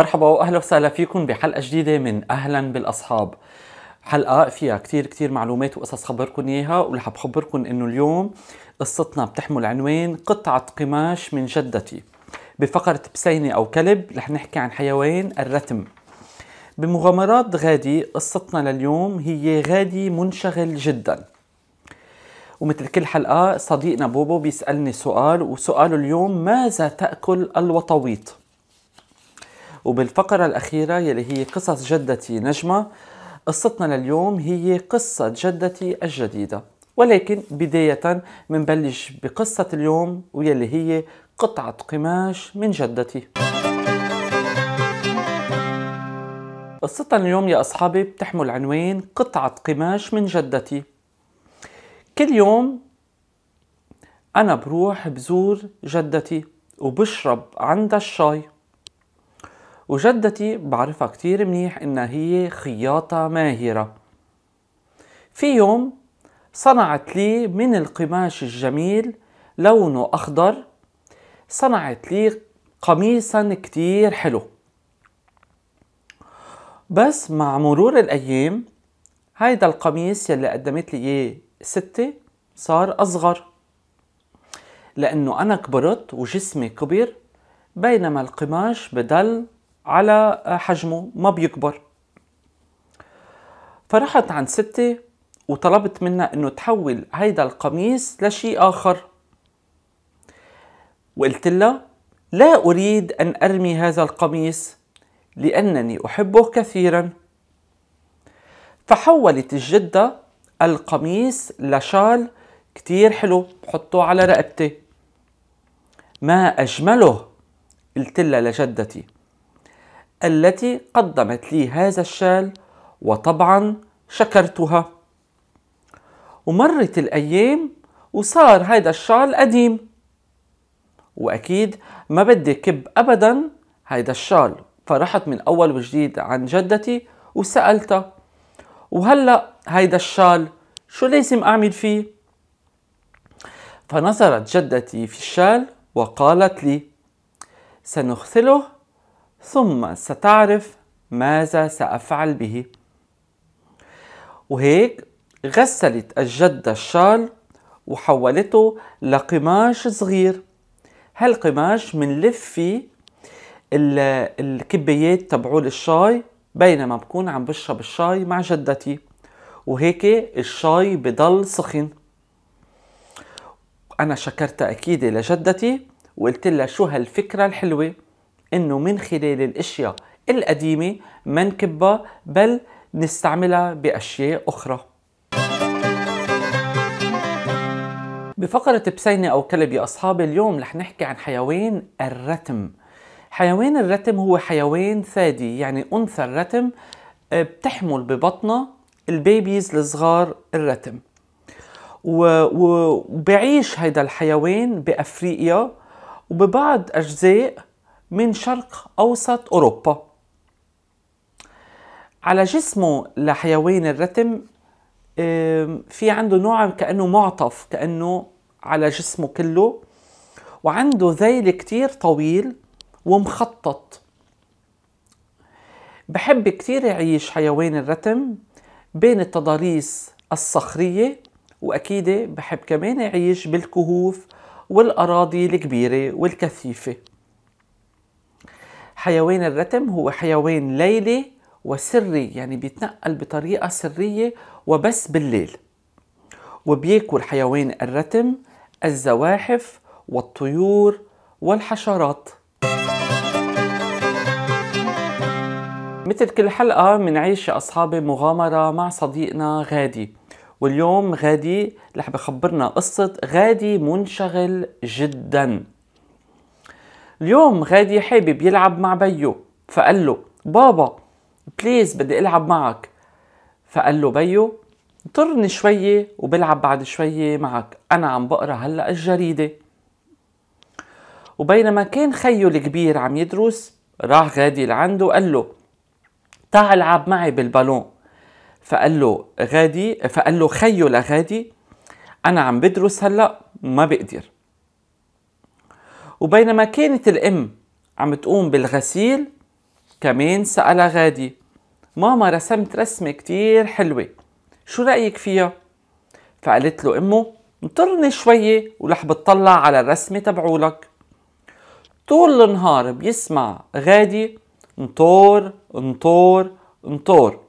مرحبا واهلا وسهلا فيكم بحلقه جديده من اهلا بالاصحاب حلقه فيها كتير كتير معلومات وقصص خبركم اياها ورح بخبركم انه اليوم قصتنا بتحمل عنوان قطعه قماش من جدتي بفقره بسينه او كلب رح نحكي عن حيوان الرتم بمغامرات غادي قصتنا لليوم هي غادي منشغل جدا ومثل كل حلقة صديقنا بوبو بيسألني سؤال وسؤاله اليوم ماذا تأكل الوطويط؟ وبالفقرة الأخيرة يلي هي قصص جدتي نجمة قصتنا لليوم هي قصة جدتي الجديدة ولكن بداية منبلش بقصة اليوم ويلي هي قطعة قماش من جدتي قصتنا اليوم يا أصحابي بتحمل عنوان قطعة قماش من جدتي كل يوم أنا بروح بزور جدتي وبشرب عندها الشاي وجدتي بعرفها كتير منيح انها هي خياطة ماهرة في يوم صنعت لي من القماش الجميل لونه أخضر صنعت لي قميصا كتير حلو بس مع مرور الأيام هيدا القميص يلي قدمت لي إياه ستي صار أصغر لأنه أنا كبرت وجسمي كبر بينما القماش بدل على حجمه ما بيكبر فرحت عند ستي وطلبت منها انه تحول هيدا القميص لشيء اخر وقلت لها لا اريد ان ارمي هذا القميص لانني احبه كثيرا فحولت الجدة القميص لشال كتير حلو بحطه على رقبتي ما أجمله قلت لها لجدتي التي قدمت لي هذا الشال وطبعا شكرتها ومرت الأيام وصار هيدا الشال قديم وأكيد ما بدي كب أبدا هيدا الشال فرحت من أول وجديد عن جدتي وسألتها وهلأ هيدا الشال شو لازم أعمل فيه؟ فنظرت جدتي في الشال وقالت لي سنغسله ثم ستعرف ماذا سأفعل به وهيك غسلت الجدة الشال وحولته لقماش صغير هالقماش منلف فيه الكبيات تبعول الشاي بينما بكون عم بشرب الشاي مع جدتي وهيك الشاي بضل سخن أنا شكرت أكيد لجدتي وقلت لها شو هالفكرة الحلوة انه من خلال الاشياء القديمه ما نكبها بل نستعملها باشياء اخرى بفقرة بسينة أو كلب يا أصحابي اليوم رح نحكي عن حيوان الرتم حيوان الرتم هو حيوان ثادي يعني أنثى الرتم آه، بتحمل ببطنها البيبيز الصغار الرتم وبعيش هيدا الحيوان بأفريقيا وببعض أجزاء من شرق أوسط أوروبا على جسمه لحيوان الرتم في عنده نوع كأنه معطف كأنه على جسمه كله وعنده ذيل كتير طويل ومخطط بحب كتير يعيش حيوان الرتم بين التضاريس الصخرية وأكيد بحب كمان يعيش بالكهوف والأراضي الكبيرة والكثيفة حيوان الرتم هو حيوان ليلي وسري يعني بيتنقل بطريقة سرية وبس بالليل وبياكل حيوان الرتم الزواحف والطيور والحشرات مثل كل حلقة منعيش يا أصحابي مغامرة مع صديقنا غادي واليوم غادي رح بخبرنا قصة غادي منشغل جداً اليوم غادي حابب يلعب مع بيو فقال له بابا بليز بدي العب معك فقال له بيو طرني شوية وبلعب بعد شوية معك أنا عم بقرأ هلأ الجريدة وبينما كان خيو الكبير عم يدرس راح غادي لعنده وقال له تعا العب معي بالبالون فقال له غادي فقال له خيو لغادي أنا عم بدرس هلأ ما بقدر وبينما كانت الأم عم تقوم بالغسيل كمان سألها غادي ماما رسمت رسمة كتير حلوة شو رأيك فيها؟ فقالت له أمه انطرني شوية ورح بتطلع على الرسمة تبعولك طول النهار بيسمع غادي انطور انطور انطور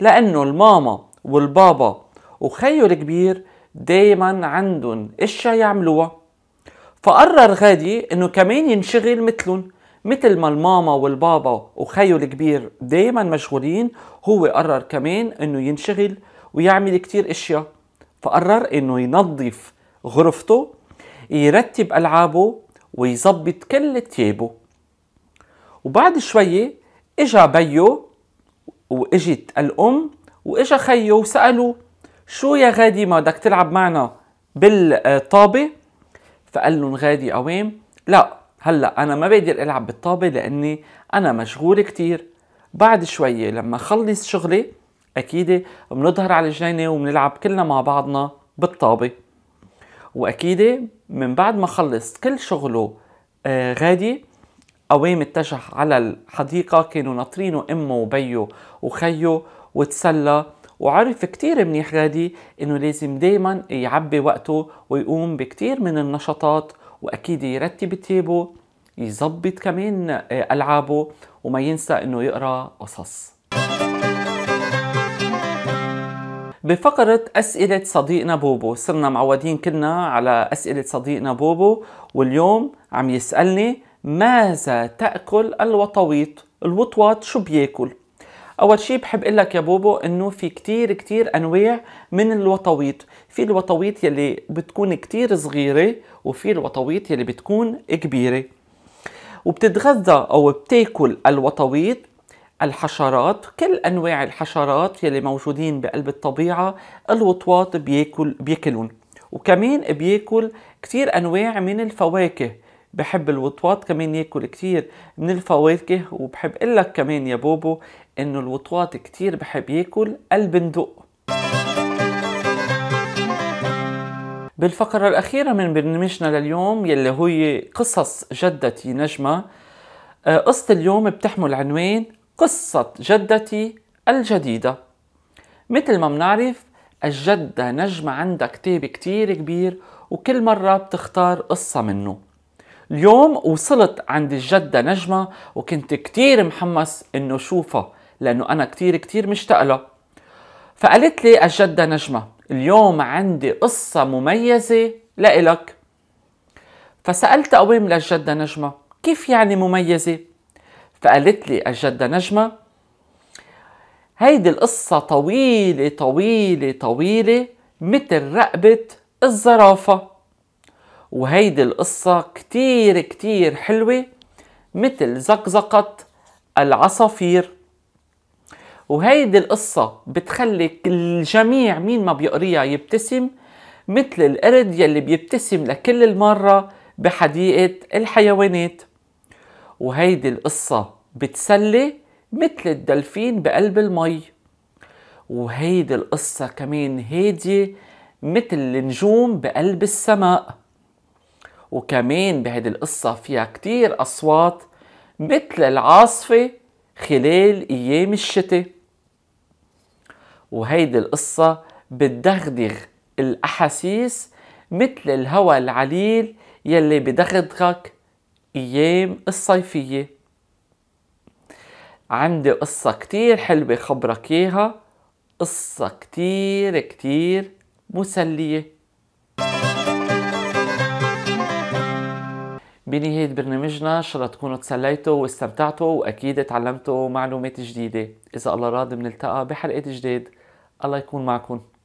لأنه الماما والبابا وخيو الكبير دايما عندهم اشياء يعملوها فقرر غادي انه كمان ينشغل مثلهم مثل ما الماما والبابا وخيو الكبير دايما مشغولين هو قرر كمان انه ينشغل ويعمل كتير اشياء فقرر انه ينظف غرفته يرتب العابه ويظبط كل تيابه وبعد شوية اجا بيو واجت الام واجا خيو وسألوه شو يا غادي ما بدك تلعب معنا بالطابة فقال لهم غادي قوام لا هلا انا ما بقدر العب بالطابه لاني انا مشغول كتير بعد شوية لما خلص شغلي اكيد بنظهر على الجنينه وبنلعب كلنا مع بعضنا بالطابه واكيد من بعد ما خلص كل شغله آه غادي قوام اتجه على الحديقة كانوا ناطرينه أمه وبيه وخيه وتسلى وعرف كتير منيح غادي انه لازم دايما يعبي وقته ويقوم بكتير من النشاطات واكيد يرتب تيبه يظبط كمان آه، العابه وما ينسى انه يقرا قصص بفقرة أسئلة صديقنا بوبو صرنا معودين كنا على أسئلة صديقنا بوبو واليوم عم يسألني ماذا تأكل الوطويط الوطواط شو بياكل اول شيء بحب اقول لك يا بوبو انه في كتير كتير انواع من الوطويت في الوطويت يلي بتكون كتير صغيره وفي الوطويت يلي بتكون كبيره وبتتغذى او بتاكل الوطويت الحشرات كل انواع الحشرات يلي موجودين بقلب الطبيعه الوطواط بياكل بياكلون وكمان بياكل كتير انواع من الفواكه بحب الوطواط كمان ياكل كتير من الفواكه وبحب اقول لك كمان يا بوبو انه الوطواط كتير بحب ياكل البندق بالفقرة الأخيرة من برنامجنا لليوم يلي هي قصص جدتي نجمة آه، قصة اليوم بتحمل عنوان قصة جدتي الجديدة مثل ما منعرف الجدة نجمة عندها كتاب كتير كبير وكل مرة بتختار قصة منه اليوم وصلت عند الجدة نجمة وكنت كتير محمس انه شوفها لانه انا كتير كتير مشتاق لها فقالت لي الجدة نجمة اليوم عندي قصة مميزة لإلك فسألت قويم للجدة نجمة كيف يعني مميزة؟ فقالت لي الجدة نجمة هيدي القصة طويلة طويلة طويلة مثل رقبة الزرافة وهيدي القصة كتير كتير حلوة مثل زقزقة العصافير وهيدي القصة بتخلي الجميع مين ما بيقريها يبتسم مثل القرد يلي بيبتسم لكل المرة بحديقة الحيوانات وهيدي القصة بتسلي مثل الدلفين بقلب المي وهيدي القصة كمان هادية مثل النجوم بقلب السماء وكمان بهيدي القصة فيها كتير أصوات مثل العاصفة خلال أيام الشتاء وهيدي القصة بتدغدغ الأحاسيس مثل الهواء العليل يلي بدغدغك أيام الصيفية عندي قصة كتير حلوة خبرك إياها قصة كتير كتير مسلية بنهاية برنامجنا إن شاء الله تكونوا تسليتوا واستمتعتوا وأكيد تعلمتوا معلومات جديدة إذا الله راد بنلتقى بحلقات جديد الله يكون معكم